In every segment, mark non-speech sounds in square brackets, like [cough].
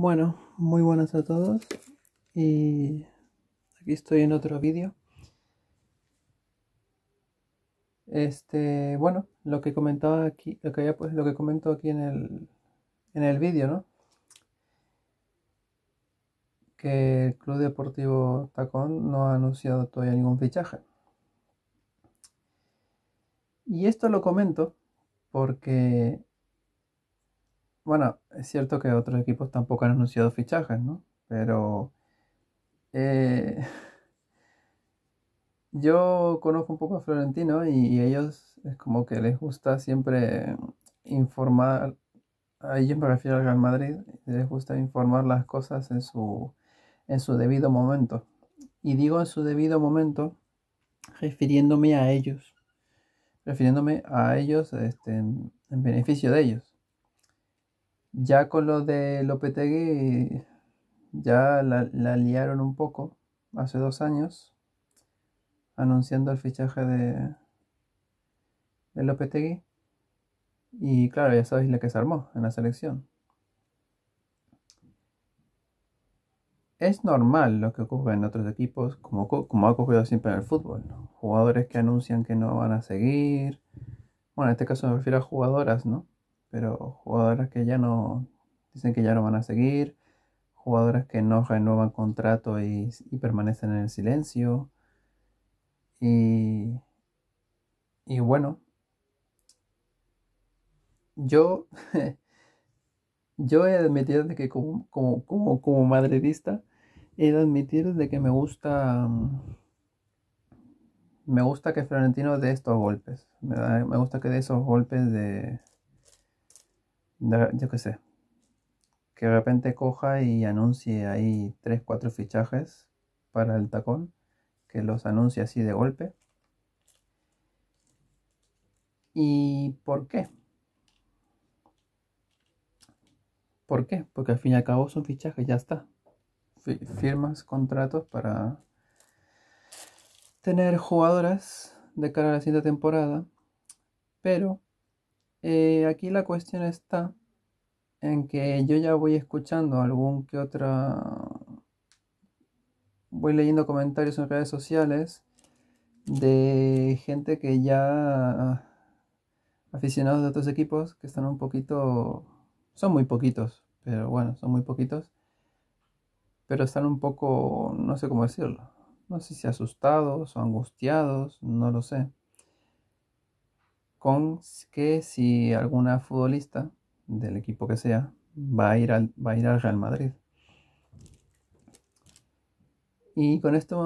Bueno, muy buenas a todos y aquí estoy en otro vídeo. Este, bueno, lo que comentaba aquí, lo que, pues, lo que comento aquí en el, en el vídeo, ¿no? Que el Club Deportivo Tacón no ha anunciado todavía ningún fichaje. Y esto lo comento porque bueno, es cierto que otros equipos tampoco han anunciado fichajes, ¿no? Pero eh, [laughs] yo conozco un poco a Florentino y, ellos es como que les gusta siempre informar, a ellos me refiero al Real Madrid, les gusta informar las cosas en su, en su debido momento. Y digo en su debido momento refiriéndome a ellos, refiriéndome a ellos este, en beneficio de ellos ya con lo de Lopetegui, ya la, liaron un poco hace dos años, anunciando el fichaje de, de Lopetegui. Y claro, ya sabéis la que se armó en la selección. Es normal lo que ocurre en otros equipos, como, como ha ocurrido siempre en el fútbol. Jugadores que anuncian que no van a seguir. Bueno, en este caso me refiero a jugadoras, ¿no? pero jugadoras que ya no, dicen que ya no van a seguir, jugadoras que no renuevan contrato y, permanecen en el silencio. Y, y bueno, yo, [laughs] yo he admitido de que como, como, como, madridista, he admitido de que me gusta... Me gusta que Florentino dé estos golpes. Me, me gusta que dé esos golpes de, yo qué sé, que de repente coja y anuncie ahí 3, 4 fichajes para el tacón, que los anuncie así de golpe. ¿Y por qué? ¿Por qué? Porque al fin y al cabo son fichajes, ya está. Firmas contratos para tener jugadoras de cara a la siguiente temporada, pero eh, aquí la cuestión está en que yo ya voy escuchando algún que otra... Voy leyendo comentarios en redes sociales de gente que ya... aficionados de otros equipos que están un poquito... Son muy poquitos, pero bueno, son muy poquitos. Pero están un poco, no sé cómo decirlo. No sé si asustados o angustiados, no lo sé con que si alguna futbolista del equipo que sea va a ir al, va a ir al Real Madrid. Y con esto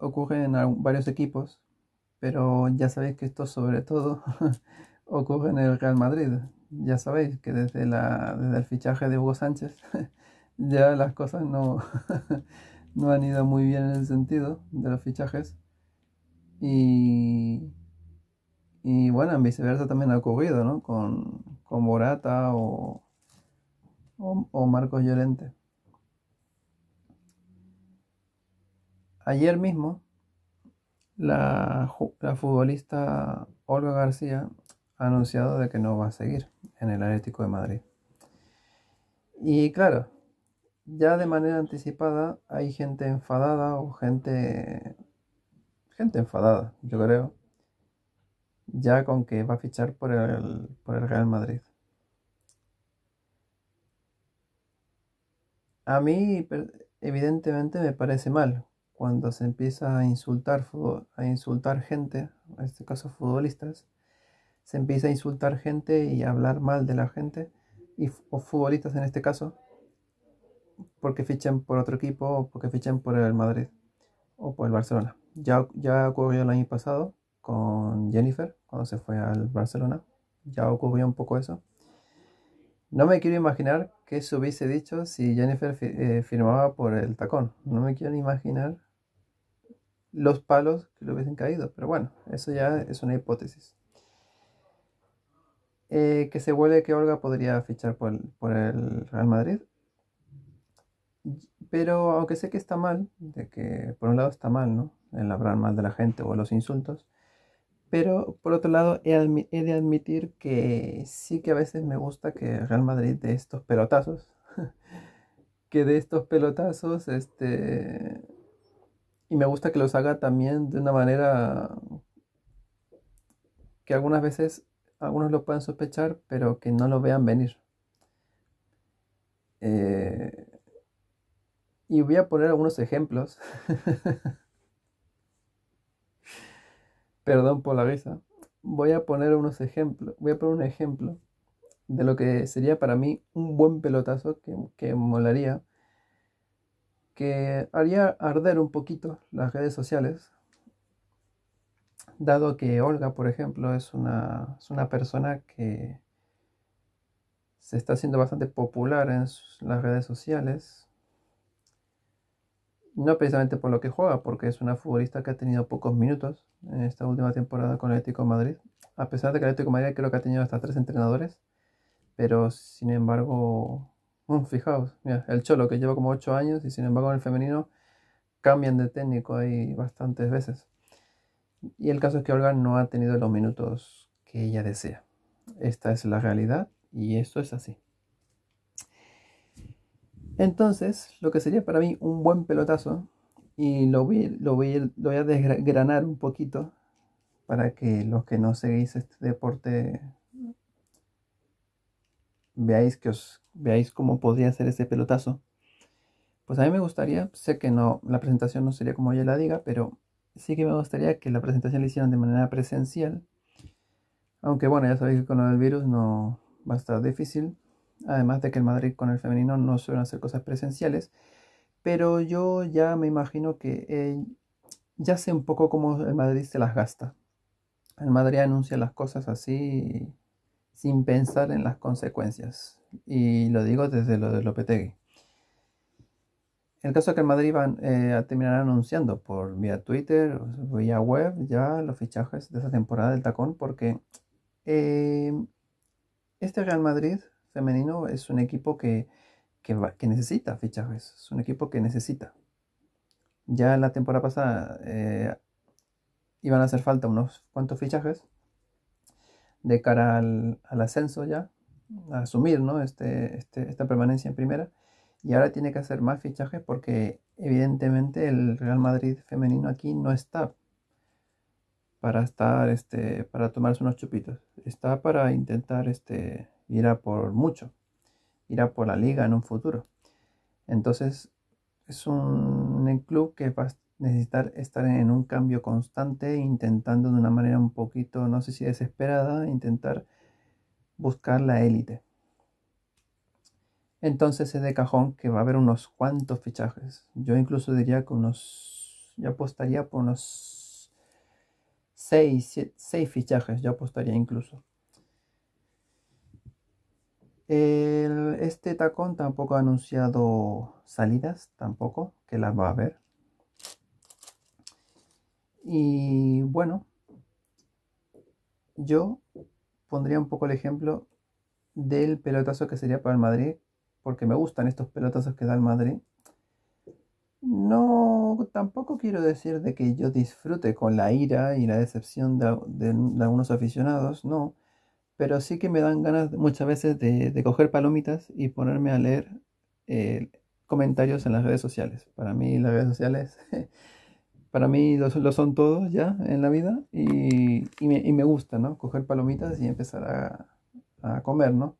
ocurre en varios equipos, pero ya sabéis que esto sobre todo [laughs] ocurre en el Real Madrid. Ya sabéis que desde, la, desde el fichaje de Hugo Sánchez [laughs] ya las cosas no, [laughs] no han ido muy bien en el sentido de los fichajes. Y y bueno, en viceversa también ha ocurrido, ¿no? Con, con Morata o, Marcos Llorente. Ayer mismo, la, la, futbolista Olga García ha anunciado de que no va a seguir en el Atlético de Madrid. Y claro, ya de manera anticipada hay gente enfadada o gente... Gente enfadada, yo creo, ya con que va a fichar por el, por el Real Madrid. A mí, evidentemente, me parece mal cuando se empieza a insultar, a insultar gente, en este caso futbolistas, se empieza a insultar gente y a hablar mal de la gente, y, o futbolistas en este caso, porque fichan por otro equipo o porque fichan por el Madrid o por el Barcelona. Ya, ya ocurrió el año pasado con Jennifer cuando se fue al Barcelona. Ya ocurrió un poco eso. No me quiero imaginar qué se hubiese dicho si Jennifer eh, firmaba por el tacón. No me quiero imaginar los palos que le hubiesen caído. Pero bueno, eso ya es una hipótesis. Eh, que se vuelve que Olga podría fichar por, el Real Madrid. Pero aunque sé que está mal, de que por un lado está mal, ¿no? El hablar mal de la gente o los insultos, pero por otro lado, he, de admitir que sí que a veces me gusta que Real Madrid de estos pelotazos, [laughs] que de estos pelotazos, este, y me gusta que los haga también de una manera que algunas veces algunos lo puedan sospechar, pero que no lo vean venir. Eh, y voy a poner algunos ejemplos [laughs] Perdón por la risa. Voy a poner unos ejemplos. Voy a poner un ejemplo de lo que sería para mí un buen pelotazo que, que molaría. Que haría arder un poquito las redes sociales. Dado que Olga, por ejemplo, es una, es una persona que se está haciendo bastante popular en las redes sociales no precisamente por lo que juega, porque es una futbolista que ha tenido pocos minutos en esta última temporada con el Atlético Madrid. A pesar de que el Atlético Madrid creo que ha tenido hasta tres entrenadores, pero sin embargo, mm, fijaos, el Cholo que lleva como ocho años y sin embargo en el femenino cambian de técnico ahí bastantes veces. Y el caso es que Olga no ha tenido los minutos que ella desea. Esta es la realidad y esto es así. Entonces, lo que sería para mí un buen pelotazo, y lo voy, lo voy, a desgranar un poquito para que los que no seguís este deporte veáis que os veáis cómo podría ser ese pelotazo. Pues a mí me gustaría, sé que no la presentación no sería como yo la diga, pero sí que me gustaría que la presentación la hicieran de manera presencial. Aunque bueno, ya sabéis que con el virus no va a estar difícil, Además de que el Madrid con el femenino no suelen hacer cosas presenciales, pero yo ya me imagino que eh, ya sé un poco cómo el Madrid se las gasta. El Madrid anuncia las cosas así sin pensar en las consecuencias. Y lo digo desde lo de Lopetegui. El caso es que el Madrid va eh, a terminar anunciando por vía Twitter, vía web, ya los fichajes de esa temporada del tacón, porque eh, este Real Madrid femenino es un equipo que, necesita fichajes, es un equipo que necesita. Ya la temporada pasada eh, iban a hacer falta unos cuantos fichajes de cara al, ascenso ya, a asumir ¿no? Este, este, esta permanencia en primera. Y ahora tiene que hacer más fichajes porque evidentemente el Real Madrid femenino aquí no está para estar este para tomarse unos chupitos está para intentar este irá por mucho, irá por la liga en un futuro. Entonces es un club que va a necesitar estar en un cambio constante, intentando de una manera un poquito, no sé si desesperada, intentar buscar la élite. Entonces es de cajón que va a haber unos cuantos fichajes. Yo incluso diría que unos, yo apostaría por unos seis, 6 fichajes, yo apostaría incluso este tacón tampoco ha anunciado salidas, tampoco, que las va a haber. Y bueno, yo pondría un poco el ejemplo del pelotazo que sería para el Madrid, porque me gustan estos pelotazos que da el Madrid. No, tampoco quiero decir de que yo disfrute con la ira y la decepción de algunos aficionados, no pero sí que me dan ganas muchas veces de, coger palomitas y ponerme a leer eh, comentarios en las redes sociales. Para mí las redes sociales, [laughs] para mí lo, son todos ya en la vida y, me, gusta, ¿no? Coger palomitas y empezar a, a, comer, ¿no?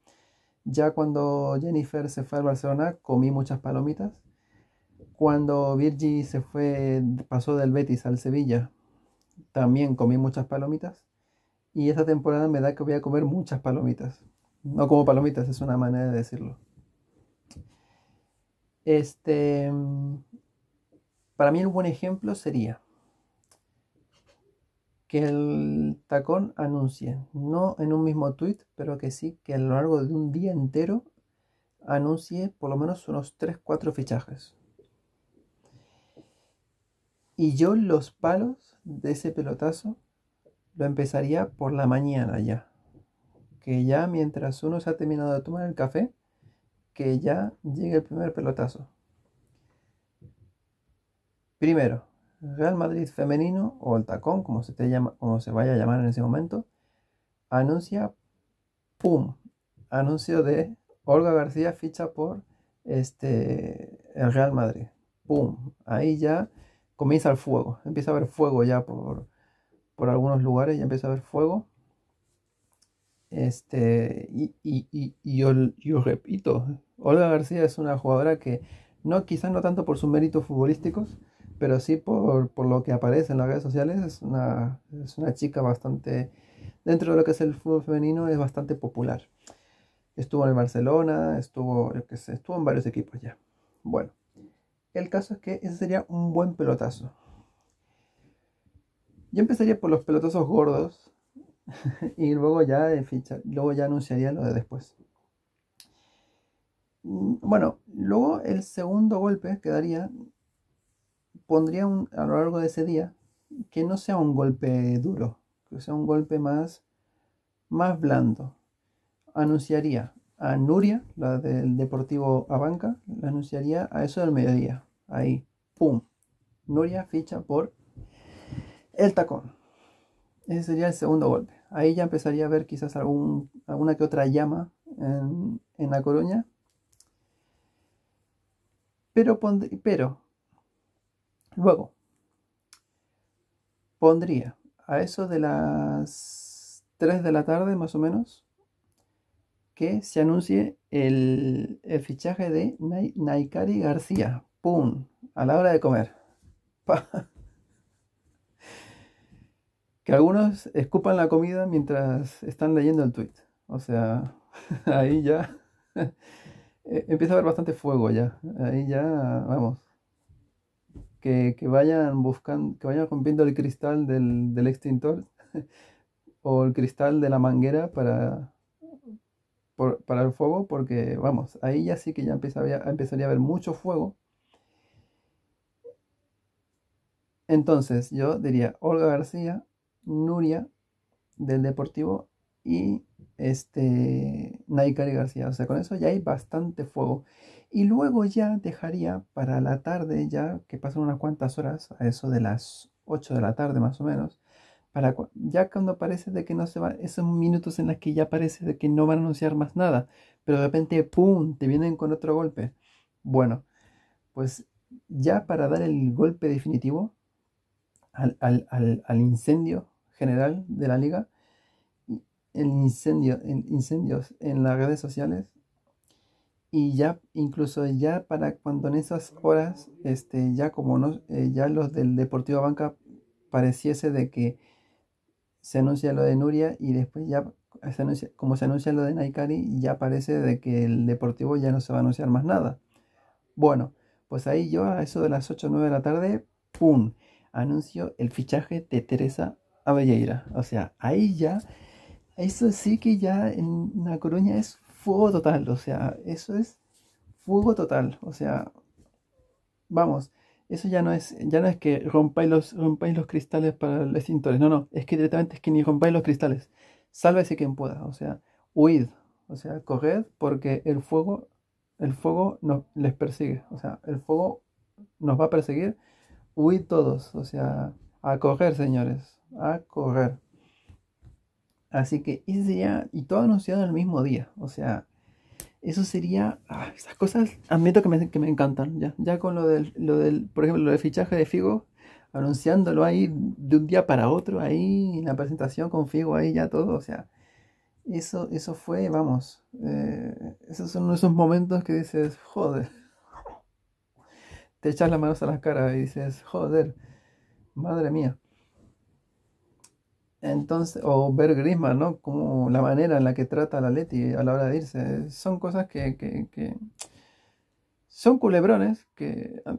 Ya cuando Jennifer se fue al Barcelona, comí muchas palomitas. Cuando Virgi se fue, pasó del Betis al Sevilla, también comí muchas palomitas y esta temporada me da que voy a comer muchas palomitas. No como palomitas, es una manera de decirlo. Este, para mí un buen ejemplo sería que el tacón anuncie, no en un mismo tweet, pero que sí, que a lo largo de un día entero anuncie por lo menos unos 3-4 fichajes. Y yo los palos de ese pelotazo lo empezaría por la mañana ya. Que ya mientras uno se ha terminado de tomar el café, que ya llegue el primer pelotazo. Primero, Real Madrid femenino o el tacón, como se, te llama, se vaya a llamar en ese momento, anuncia, ¡pum! Anuncio de Olga García ficha por este, el Real Madrid. ¡Pum! Ahí ya comienza el fuego, empieza a haber fuego ya por, por algunos lugares, ya empieza a haber fuego. Este, y, y, y, yo, repito, Olga García es una jugadora que no, quizás no tanto por sus méritos futbolísticos, pero sí por, por, lo que aparece en las redes sociales, es una, es una chica bastante, dentro de lo que es el fútbol femenino, es bastante popular. Estuvo en el Barcelona, estuvo, estuvo en varios equipos ya. Bueno, el caso es que ese sería un buen pelotazo. Yo empezaría por los pelotazos gordos [laughs] y luego ya de ficha, luego ya anunciaría lo de después. Mm, bueno, luego el segundo golpe que daría, pondría a lo largo de ese día, que no sea un golpe duro, que sea un golpe más, más blando. Anunciaría a Nuria, la del Deportivo Abanca, la anunciaría a eso del mediodía. Ahí, ¡pum! Nuria ficha por el tacón. Ese sería el segundo golpe. Ahí ya empezaría a ver quizás algún, alguna que otra llama en, La Coruña. Pero, pero luego pondría a eso de las 3 de la tarde más o menos que se anuncie el, fichaje de Naikari García. ¡Pum! A la hora de comer. [laughs] que algunos escupan la comida mientras están leyendo el tweet. O sea, [laughs] ahí ya eh, empieza a haber bastante fuego ya. Ahí ya, vamos. Que, vayan buscando, que vayan rompiendo el cristal del, extintor [laughs] o el cristal de la manguera para, para el fuego, porque vamos, ahí ya sí que ya empezaría a haber mucho fuego. Entonces yo diría, Olga García, Nuria del Deportivo y este Naikari García. O sea, con eso ya hay bastante fuego. Y luego ya dejaría para la tarde, ya que pasan unas cuantas horas, a eso de las 8 de la tarde más o menos, para ya cuando parece de que no se va, esos minutos en los que ya parece de que no van a anunciar más nada, pero de repente, ¡pum!, te vienen con otro golpe. Bueno, pues ya para dar el golpe definitivo al incendio, general de la liga, el incendio, en incendios en las redes sociales y ya incluso ya para cuando en esas horas este ya como no eh, ya los del Deportivo Banca pareciese de que se anuncia lo de Nuria y después ya se anuncia, como se anuncia lo de Naikari ya parece de que el Deportivo ya no se va a anunciar más nada bueno pues ahí yo a eso de las 8 o 9 de la tarde pum anuncio el fichaje de Teresa a O sea, ahí ya, eso sí que ya en La Coruña es fuego total. O sea, eso es fuego total. O sea, vamos, eso ya no es, ya no es que rompáis los, rompáis los cristales para los extintores. No, no, es que directamente es que ni rompáis los cristales. Sálvese quien pueda. O sea, huid. O sea, corred porque el fuego, el fuego nos, les persigue. O sea, el fuego nos va a perseguir. Huid todos. O sea, a correr, señores a correr. Así que ese sería, y todo anunciado en el mismo día. O sea, eso sería, ah, esas cosas admito que me, que me encantan. Ya, ya con lo del, lo del, por ejemplo, lo del fichaje de Figo, anunciándolo ahí de un día para otro, ahí en la presentación con Figo, ahí ya todo. O sea, eso, eso fue, vamos, eh, esos son esos momentos que dices, joder. Te echas las manos a las caras y dices, joder, madre mía. Entonces, o ver grisma ¿no? Como la manera en la que trata a la Leti a la hora de irse. Son cosas que, son culebrones que ah,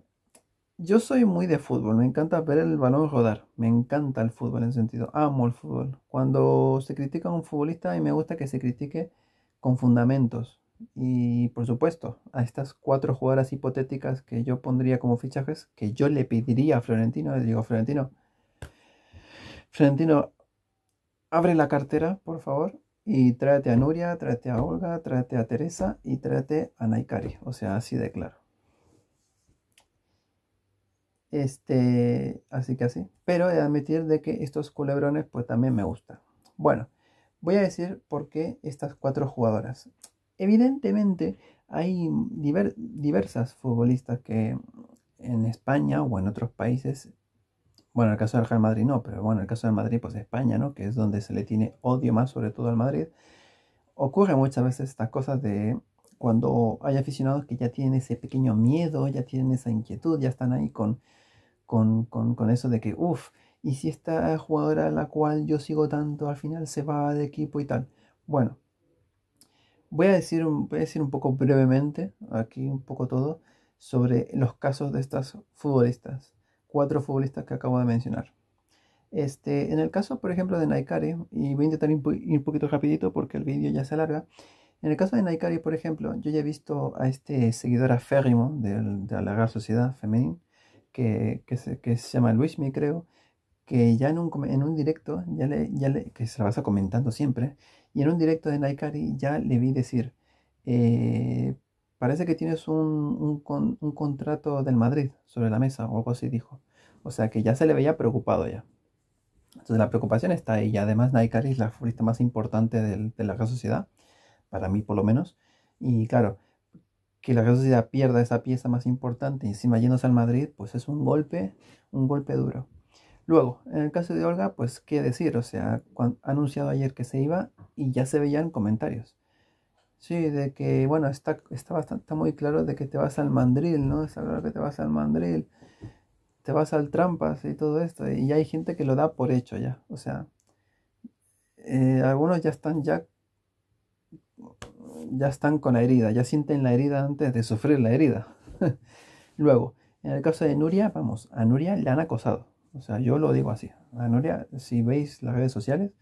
yo soy muy de fútbol, me encanta ver el balón rodar, me encanta el fútbol en sentido, amo el fútbol. Cuando se critica a un futbolista mí me gusta que se critique con fundamentos. Y por supuesto, a estas cuatro jugadoras hipotéticas que yo pondría como fichajes, que yo le pediría a Florentino, le digo, Florentino, Florentino, abre la cartera, por favor, y tráete a Nuria, tráete a Olga, tráete a Teresa y tráete a Naikari. O sea, así de claro. Este, así que así. Pero he de admitir de que estos culebrones pues también me gustan. Bueno, voy a decir por qué estas cuatro jugadoras. Evidentemente hay diversas futbolistas que en España o en otros países bueno, en el caso del Real Madrid no, pero bueno, en el caso del Madrid, pues España, ¿no? Que es donde se le tiene odio más, sobre todo al Madrid. Ocurre muchas veces estas cosas de cuando hay aficionados que ya tienen ese pequeño miedo, ya tienen esa inquietud, ya están ahí con, con, eso de que, uff, y si esta jugadora a la cual yo sigo tanto al final se va de equipo y tal. Bueno, voy a decir voy a decir un poco brevemente, aquí un poco todo, sobre los casos de estas futbolistas cuatro futbolistas que acabo de mencionar. Este, en el caso, por ejemplo, de Naikari, y voy a intentar ir un poquito rapidito porque el vídeo ya se alarga. En el caso de Naikari, por ejemplo, yo ya he visto a este seguidor aférrimo de, de la Real Sociedad femenina, que, que, se, que se llama Luismi, creo, que ya en un, en un directo, ya le, ya le, que se la vas a comentando siempre, y en un directo de Naikari ya le vi decir, eh, parece que tienes un, contrato del Madrid sobre la mesa o algo así, dijo. O sea que ya se le veía preocupado ya. Entonces la preocupación está ahí. Y además Naikari es la futbolista más importante de la Sociedad, para mí por lo menos. Y claro, que la Real Sociedad pierda esa pieza más importante y encima yéndose al Madrid, pues es un golpe, un golpe duro. Luego, en el caso de Olga, pues qué decir, o sea, ha anunciado ayer que se iba y ya se veían comentarios. Sí, de que, bueno, está, está, bastante, muy claro de que te vas al mandril, ¿no? Está claro que te vas al mandril, te vas al trampas y todo esto. Y hay gente que lo da por hecho ya. O sea, eh, algunos ya están ya, ya están con la herida, ya sienten la herida antes de sufrir la herida. [laughs] Luego, en el caso de Nuria, vamos, a Nuria le han acosado. O sea, yo lo digo así. A Nuria, si veis las redes sociales,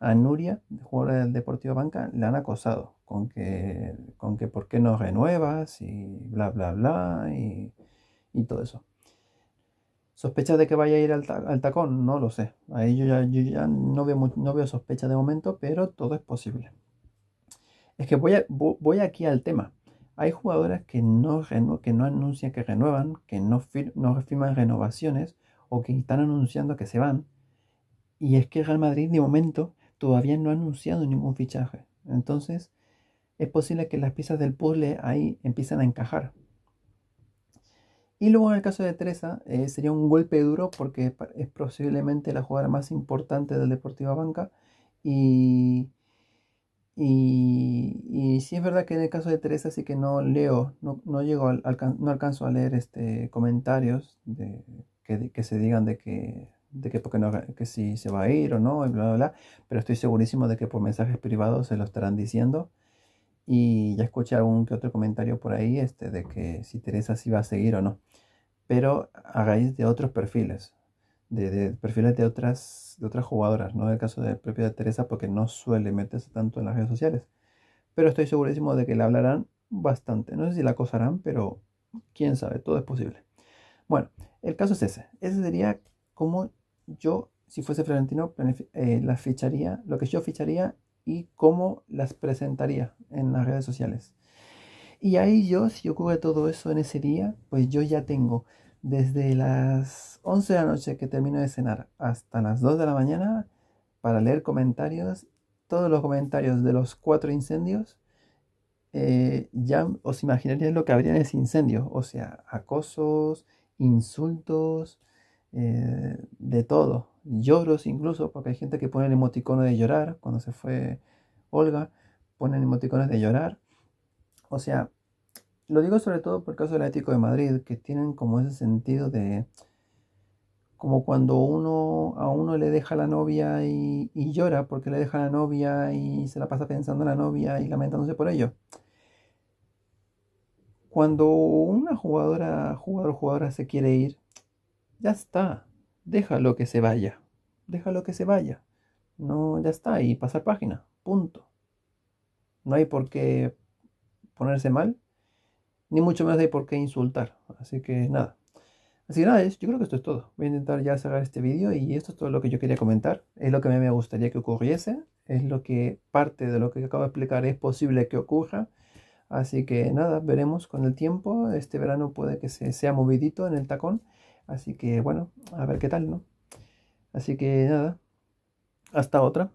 a Nuria, jugadora del Deportivo Banca, le han acosado con que, con que por qué no renuevas y bla, bla, bla y, todo eso. ¿Sospecha de que vaya a ir al, tacón? No lo sé. Ahí yo ya, no, veo, no veo sospecha de momento, pero todo es posible. Es que voy, voy aquí al tema. Hay jugadoras que no, que no anuncian que renuevan, que no, no firman renovaciones o que están anunciando que se van. Y es que Real Madrid de momento todavía no ha anunciado ningún fichaje. Entonces, es posible que las piezas del puzzle ahí empiezan a encajar. Y luego en el caso de Teresa, eh, sería un golpe duro porque es posiblemente la jugada más importante del Deportivo Banca. Y, y, sí es verdad que en el caso de Teresa sí que no leo, no, no llego al, no alcanzo a leer este, comentarios que, que se digan de que de que, porque no, que si se va a ir o no, y bla, bla, pero estoy segurísimo de que por mensajes privados se lo estarán diciendo. Y ya escuché algún que otro comentario por ahí este, de que si Teresa sí va a seguir o no. Pero a raíz de otros perfiles, de, perfiles de otras, de otras jugadoras, no del el caso de propia de Teresa, porque no suele meterse tanto en las redes sociales. Pero estoy segurísimo de que le hablarán bastante. No sé si la acosarán, pero quién sabe, todo es posible. Bueno, el caso es ese. Ese sería cómo yo, si fuese Florentino, las eh, ficharía, lo que yo ficharía y cómo las presentaría en las redes sociales. Y ahí yo, si ocurre todo eso en ese día, pues yo ya tengo desde las 11 de la noche que termino de cenar hasta las 2 de la mañana para leer comentarios, todos los comentarios de los cuatro incendios, eh, ya os imaginaréis lo que habría en ese incendio, o sea, acosos, insultos, eh, de todo, lloros incluso, porque hay gente que pone el emoticono de llorar, cuando se fue Olga, ponen emoticones de llorar. O sea, lo digo sobre todo por el caso del ético de Madrid, que tienen como ese sentido de, como cuando uno a uno le deja la novia y, y, llora porque le deja la novia y se la pasa pensando en la novia y lamentándose por ello. Cuando una jugadora, jugador jugadora se quiere ir, ya está, déjalo que se vaya, déjalo que se vaya. No, ya está, y pasar página, punto. No hay por qué ponerse mal, ni mucho menos hay por qué insultar. Así que nada. Así nada, yo creo que esto es todo. Voy a intentar ya cerrar este vídeo y esto es todo lo que yo quería comentar. Es lo que a mí me gustaría que ocurriese. Es lo que parte de lo que acabo de explicar es posible que ocurra. Así que nada, veremos con el tiempo. Este verano puede que se sea movidito en el tacón. Así que bueno, a ver qué tal, ¿no? Así que nada, hasta otra.